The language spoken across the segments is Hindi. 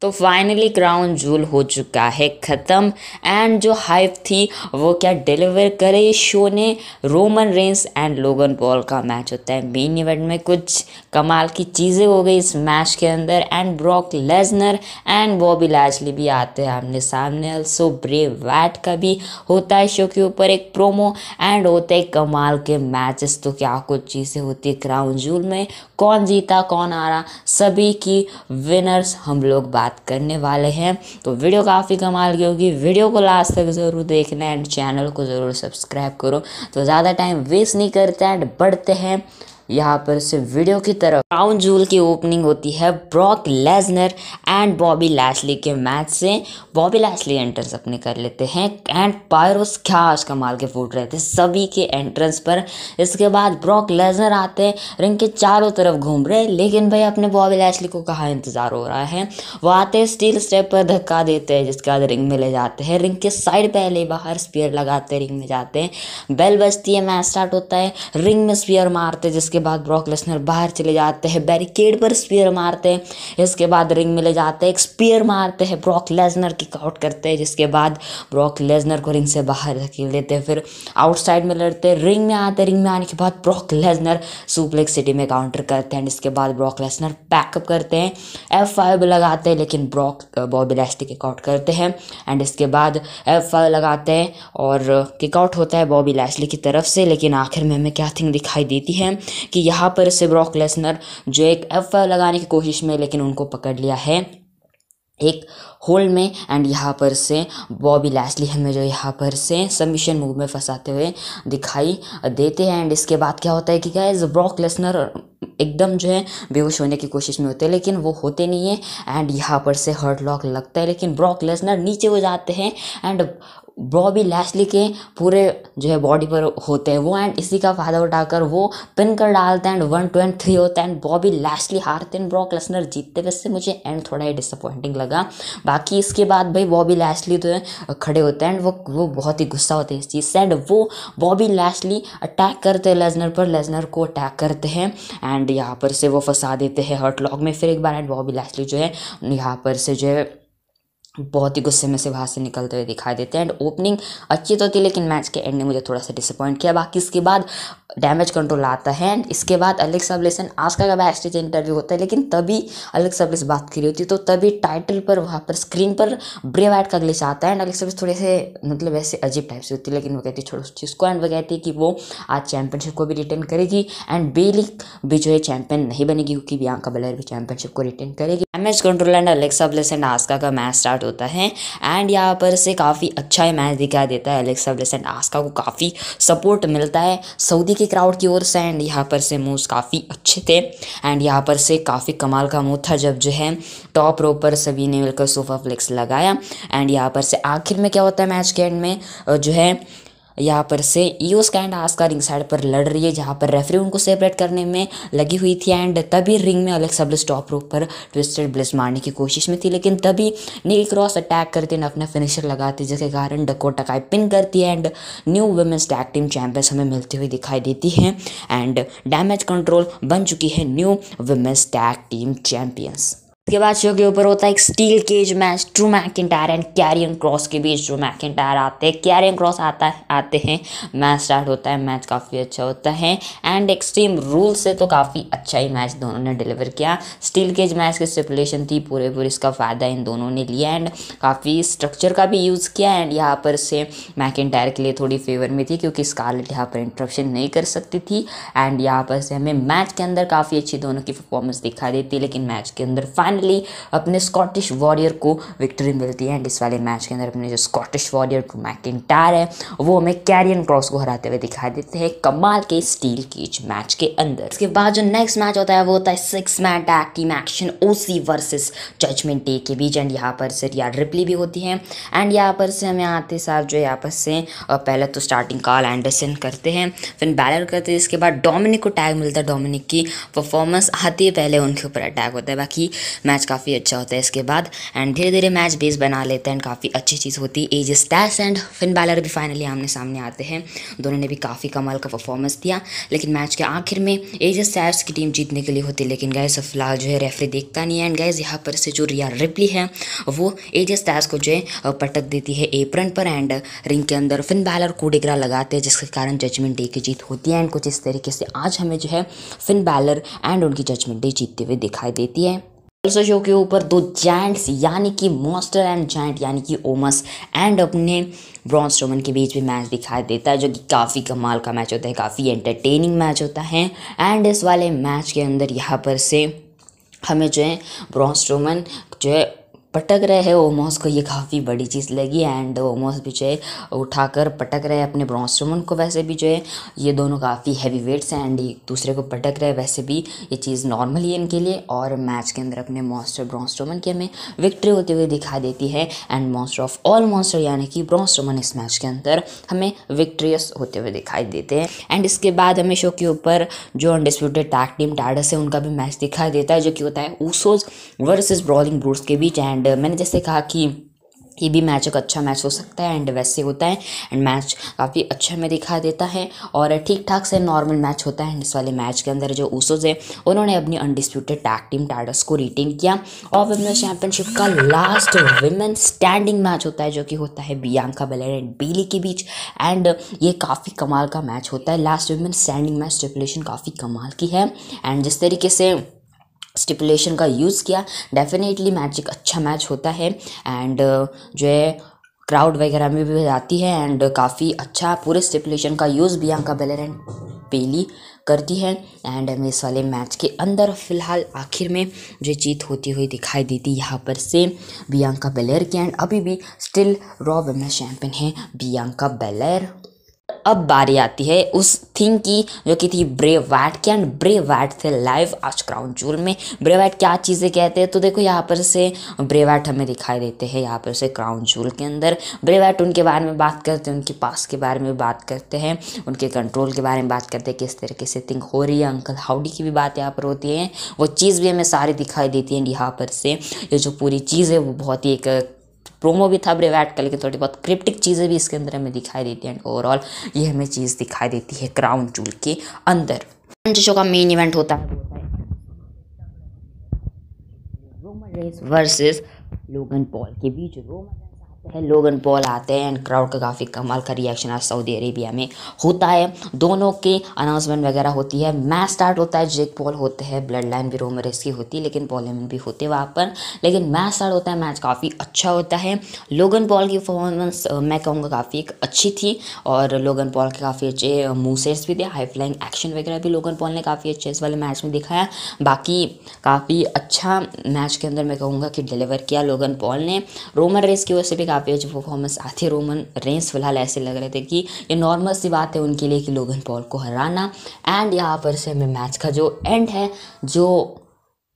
तो फाइनली क्राउन जूल हो चुका है ख़त्म एंड जो हाइप थी वो क्या डिलीवर करे शो ने Roman Reigns and Logan Paul का मैच होता है मेन इवेंट में कुछ कमाल की चीज़ें हो गई इस मैच के अंदर and Brock Lesnar and Bobby Lashley भी आते हैं आमने सामने अल्सो ब्रे वैट का भी होता है शो के ऊपर एक प्रोमो एंड होते हैं कमाल के मैचेस तो क्या कुछ चीज़ें होती है क्राउन जूल में कौन जीता कौन आ रहा सभी की विनर्स हम लोग बात करने वाले हैं तो वीडियो काफ़ी कमाल की होगी वीडियो को लास्ट तक ज़रूर देखना एंड चैनल को ज़रूर सब्सक्राइब करो तो ज़्यादा टाइम वेस्ट नहीं करते एंड बढ़ते हैं यहाँ पर से वीडियो की तरफ क्राउन जूल की ओपनिंग होती है Brock Lesnar and Bobby Lashley के मैच से बॉबी लैसली एंट्रेंस अपने कर लेते हैं एंड पायरोस क्या आज कमाल के फूट रहे थे सभी के एंट्रेंस पर इसके बाद ब्रॉक लेजनर आते हैं रिंग के चारों तरफ घूम रहे लेकिन भाई अपने बॉबी लैसली को कहाँ इंतज़ार हो रहा है वो आते हैं स्टील स्टेप पर धक्का देते हैं जिसके बाद रिंग में ले जाते हैं रिंग के साइड पहले बाहर स्पीयर लगाते रिंग में जाते हैं बेल बजती है मैच स्टार्ट होता है रिंग में स्पीयर मारते जिसके इसके बाद ब्रॉक लेसनर बाहर चले जाते हैं बैरिकेड पर स्पीयर मारते हैं इसके बाद रिंग में ले जाते हैं एक स्पीयर मारते हैं ब्रॉक लेसनर की आउट करते हैं जिसके बाद ब्रॉक लेसनर को रिंग से बाहर धकेल देते हैं फिर आउटसाइड में लड़ते हैं रिंग में आते हैं रिंग में आने के बाद ब्रॉक लेसनर सुप्लेक्स सिटी में काउंटर करते हैं इसके बाद ब्रॉक लेसनर पैकअप करते हैं एफ फाइव लगाते हैं लेकिन Brock Bobby Lashley kick out करते हैं एंड इसके बाद एफ फाइव लगाते हैं और किक आउट होता है बॉबी लैशली की तरफ से लेकिन आखिर में हमें क्या थिंग दिखाई देती है कि यहाँ पर से ब्रॉक लेसनर जो एक एफ लगाने की कोशिश में लेकिन उनको पकड़ लिया है एक होल में एंड यहाँ पर से बॉबी लैसली हमें जो यहाँ पर से सबमिशन मूव में फंसाते हुए दिखाई देते हैं एंड इसके बाद क्या होता है कि गाइज ब्रॉक लेसनर एकदम जो है बेहोश होने की कोशिश में होते हैं लेकिन वो होते नहीं है एंड यहाँ पर से हर्ट लॉक लगता है लेकिन ब्रॉक लेसनर नीचे हो जाते हैं एंड बॉबी लैशली के पूरे जो है बॉडी पर होते हैं वो एंड इसी का फायदा उठाकर वो पिन कर डालते हैं एंड वन ट्वेंट थ्री होता है एंड बॉबी लैशली हारते हैं ब्रॉक लेसनर जीतते वैसे मुझे एंड थोड़ा ही डिसअपॉइंटिंग लगा बाकी इसके बाद भाई बॉबी लैशली तो खड़े होते हैं एंड वो वो बहुत ही गुस्सा होते हैं इस चीज़ से एंड वो बॉबी लैशली अटैक करते हैं लेजनर पर लेजनर को अटैक करते हैं एंड यहाँ पर से वो फंसा देते हैं हर्ट लॉक में फिर एक बार एंड बॉबी लैशली जो है यहाँ पर से जो है बहुत ही गुस्से में से वहाँ से निकलते हुए दिखाई देते हैं एंड ओपनिंग अच्छी तो थी लेकिन मैच के एंड में मुझे थोड़ा सा डिसअपॉइंट किया बाकी इसके बाद डैमेज कंट्रोल आता है एंड इसके बाद अलग सबलेसन आस्का का बैक स्टेज इंटरव्यू होता है लेकिन तभी अलग सबलेस बात करी होती है तो तभी टाइटल पर वहाँ पर स्क्रीन पर ब्रेवाइट का ग्लिच आता है एंड अलग सबलेस थोड़े से मतलब ऐसे अजीब टाइप से होती है लेकिन वो कहती है छोड़ो उस चीज़ को एंड वो कहती है कि वो आज चैंपियनशिप को भी रिटर्न करेगी एंड बेली भी जो है चैंपियन नहीं बनेगी क्योंकि बियांका बलर भी चैंपियनशिप को रिटर्न करेगी डैमेज कंट्रोल एंड अलग सबलेस एंड आस्का का मैच स्टार्ट होता है एंड यहाँ पर से काफ़ी अच्छा ही मैच दिखाई देता है एलेक्सा ब्लेस एंड आस्का को काफ़ी सपोर्ट मिलता है सऊदी के क्राउड की ओर से एंड यहाँ पर से मूव्स काफ़ी अच्छे थे एंड यहाँ पर से काफ़ी कमाल का मूव था जब जो है टॉप रो पर सभी ने मिलकर सोफा फ्लिक्स लगाया एंड यहाँ पर से आखिर में क्या होता है मैच के एंड में जो है यहाँ पर से Iyo Sky and Asuka ring side पर लड़ रही है जहाँ पर रेफरी उनको सेपरेट करने में लगी हुई थी एंड तभी रिंग में अलग सब्लिस टॉप रूप पर ट्विस्टेड ब्लिस मारने की कोशिश में थी लेकिन तभी नील क्रॉस अटैक करते हैं अपना फिनिशर लगाते जिसके कारण डको टकाई पिन करती है and new women's tag team champions हमें मिलती हुई दिखाई देती है एंड डैमेज कंट्रोल बन चुकी है new women's tag team champions उसके बाद शो के ऊपर होता है एक steel cage match Drew McIntyre and Karrion Kross के बीच ट्रू मैकिटायर आते हैं कैरियन क्रॉस आता है आते हैं मैच स्टार्ट होता है मैच काफ़ी अच्छा होता है एंड एक्सट्रीम रूल से तो काफ़ी अच्छा ही मैच दोनों ने डिलीवर किया स्टील केज मैच की सिपुलेशन थी पूरे पूरे इसका फ़ायदा इन दोनों ने लिया एंड काफ़ी स्ट्रक्चर का भी यूज़ किया एंड यहाँ पर से मैकिटायर के लिए थोड़ी फेवर में थी क्योंकि स्कारलेट यहाँ पर इंटरप्शन नहीं कर सकती थी एंड यहाँ पर से हमें मैच के अंदर काफ़ी अच्छी दोनों की परफॉर्मेंस दिखाई देती लेकिन मैच के अंदर फाइनल फाइनली अपने स्कॉटिश वॉरियर को विक्ट्री मिलती है एंड इस वाले मैच के अंदर अपने जो स्कॉटिश वॉरियर टू टायर है वो हमें कैरियन क्रॉस को हराते हुए दिखाई देते हैं कमाल के स्टील कीच मैच के अंदर इसके बाद जो नेक्स्ट मैच होता है वो होता है six man tag team action O C versus Judgment Day के बीच एंड यहाँ पर से रिया रिप्ली भी होती है एंड यहाँ पर से हमें आते साथ जो यहाँ पर से पहले तो स्टार्टिंग कार्ल एंडरसन करते हैं फिर बैलर करते हैं इसके बाद डोमिनिक को टैग मिलता है डोमिनिक की परफॉर्मेंस आती है पहले उनके ऊपर अटैक होता है बाकी मैच काफ़ी अच्छा होता है इसके बाद एंड धीरे धीरे मैच बेस बना लेते हैं एंड काफ़ी अच्छी चीज़ होती है एज स्टैस एंड फिन बैलर भी फाइनली आमने सामने आते हैं दोनों ने भी काफ़ी कमाल का परफॉर्मेंस दिया लेकिन मैच के आखिर में एज स्टैस की टीम जीतने के लिए होती है लेकिन गैस फिलहाल जो है रेफरी देखता नहीं है एंड गैस यहाँ पर से जो रिया रिपली है वो एज स्टैस को जो है पटक देती है एप्रन पर एंड रिंग के अंदर फिन बैलर कूडेगरा लगाते हैं जिसके कारण जजमेंट डे की जीत होती है एंड कुछ इस तरीके से आज हमें जो है फिन बैलर एंड उनकी जजमेंट डे जीतते हुए दिखाई देती है ऑल्सो शो के ऊपर दो जैंट्स यानी कि मॉन्स्टर एंड जैंट यानी कि ओमस एंड अपने ब्रॉन्स रोमन के बीच भी मैच दिखाई देता है जो कि काफ़ी कमाल का मैच होता है काफ़ी एंटरटेनिंग मैच होता है एंड इस वाले मैच के अंदर यहाँ पर से हमें जो है ब्रॉन्स रोमन जो है पटक रहे हैं ओमोस को ये काफ़ी बड़ी चीज़ लगी एंड ओमोस भी जो है उठाकर पटक रहे हैं अपने ब्रॉन्स्टोमन को वैसे भी जो है ये दोनों काफ़ी हैवी वेट्स हैं एंड एक दूसरे को पटक रहे हैं वैसे भी ये चीज़ नॉर्मल ही इनके लिए और मैच के अंदर अपने मॉन्स्टर ब्रॉन्स्टोमन की हमें विक्ट्री होती हुई दिखाई देती है and monster of all monster यानी कि ब्रॉन्स्टोमन इस मैच के अंदर हमें विक्ट्रियस होते हुए दिखाई देते हैं एंड इसके बाद हमें शो के ऊपर जो अनडिस्प्यूटेड टैग टीम टाडस है उनका भी मैच दिखाई देता है जो कि होता है ऊसोज वर्सेज ब्रॉलिंग ब्रूस के बीच एंड एंड uh, मैंने जैसे कहा कि ये भी मैच एक अच्छा मैच हो सकता है एंड वैसे होता है एंड मैच काफ़ी अच्छा में दिखा देता है और ठीक ठाक से नॉर्मल मैच होता है इस वाले मैच के अंदर जो ऊसोज है उन्होंने अपनी अनडिस्प्यूटेड टैग टीम टाइडस को रिटेन किया और विमेंस चैंपियनशिप का लास्ट विमेन स्टैंडिंग मैच होता है जो कि होता है बियांका बलेर एंड बीली के बीच एंड ये काफ़ी कमाल का मैच होता है last women standing match stipulation काफ़ी कमाल की है एंड जिस तरीके से स्टिपुलेशन का यूज़ किया डेफिनेटली मैच एक अच्छा मैच होता है एंड uh, जो है क्राउड वगैरह में भी आती है एंड काफ़ी अच्छा पूरे स्टिपुलेशन का यूज़ बियांका बेलर एंड पेली करती है एंड हमें इस वाले मैच के अंदर फिलहाल आखिर में जो जीत होती हुई दिखाई देती यहाँ पर से बियांका बेलर की एंड अभी भी स्टिल रॉ वुमेन चैम्पियन है बियांका बेलर अब बारी आती है उस थिंग की जो कि थी ब्रेव वैट की एंड ब्रेव वैट थे लाइव आज क्राउन जूल में ब्रेव वैट क्या चीज़ें कहते हैं तो देखो यहाँ पर से ब्रेव वैट हमें दिखाई देते हैं यहाँ पर से क्राउन जूल के अंदर ब्रेव वैट उनके बारे में बात करते हैं उनके पास के बारे में बात करते हैं उनके कंट्रोल के बारे में बात करते हैं किस तरीके से थिंग हो रही है अंकल हाउडी की भी बात यहाँ पर होती है वो चीज़ भी हमें सारी दिखाई देती है यहाँ पर से ये जो पूरी चीज़ है वो बहुत ही एक प्रोमो भी था ब्रेव एड करके थोड़ी बहुत क्रिप्टिक चीज़ें भी इसके अंदर हमें दिखाई देती हैं एंड ओवरऑल ये हमें चीज़ दिखाई देती है क्राउन जूल के अंदर शो का मेन इवेंट होता है Roman Reigns versus Logan Paul के बीच रोमन लोगन पॉल आते हैं एंड क्राउड का काफ़ी कमाल का रिएक्शन आज सऊदी अरेबिया में होता है दोनों के अनाउंसमेंट वगैरह होती है मैच स्टार्ट होता है जेक पॉल होते हैं ब्लड लाइन भी रोमरेस की होती है लेकिन पॉलेमन भी होते हैं वहाँ पर लेकिन मैच स्टार्ट होता है मैच काफ़ी अच्छा होता है लोगन पॉल की परफॉर्मेंस मैं कहूँगा काफ़ी एक अच्छी थी और लोगन पॉल के काफ़ी अच्छे मूवसेट्स भी थे हाई फ्लाइंग एक्शन वगैरह भी लोगन पॉल ने काफ़ी अच्छे इस वाले मैच में दिखाया बाकी काफ़ी अच्छा मैच के अंदर मैं कहूँगा कि डिलीवर किया लोगन पॉल ने रोमन रेस की वजह से भी काफ़ी सापेक्ष परफॉर्मेंस आते रोमन रेंस फिलहाल ऐसे लग रहे थे कि ये नॉर्मल सी बात है उनके लिए कि लोगन पॉल को हराना एंड यहाँ पर से हमें मैच का जो एंड है जो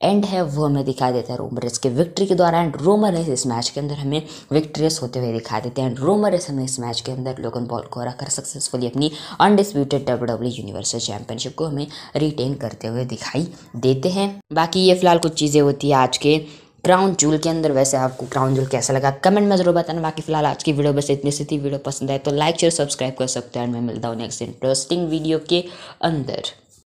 एंड है वो हमें दिखा देता है रोमरेस के विक्ट्री के द्वारा एंड रोमर रेस इस मैच के अंदर हमें विक्ट्रियस होते हुए दिखा देते हैं एंड रोमर रेस हमें इस मैच के अंदर लोगन बॉल को हराकर सक्सेसफुली अपनी undisputed W W universal championship को हमें रिटेन करते हुए दिखाई देते हैं बाकी ये फिलहाल कुछ चीज़ें होती है आज के क्राउन जूल के अंदर वैसे आपको क्राउन जूल कैसा लगा कमेंट में जरूर बताना बाकी फिलहाल आज की वीडियो बस इतनी सी थी वीडियो पसंद आए तो लाइक शेयर सब्सक्राइब कर सकते हैं मैं मिलता हूँ नेक्स्ट इंटरेस्टिंग वीडियो के अंदर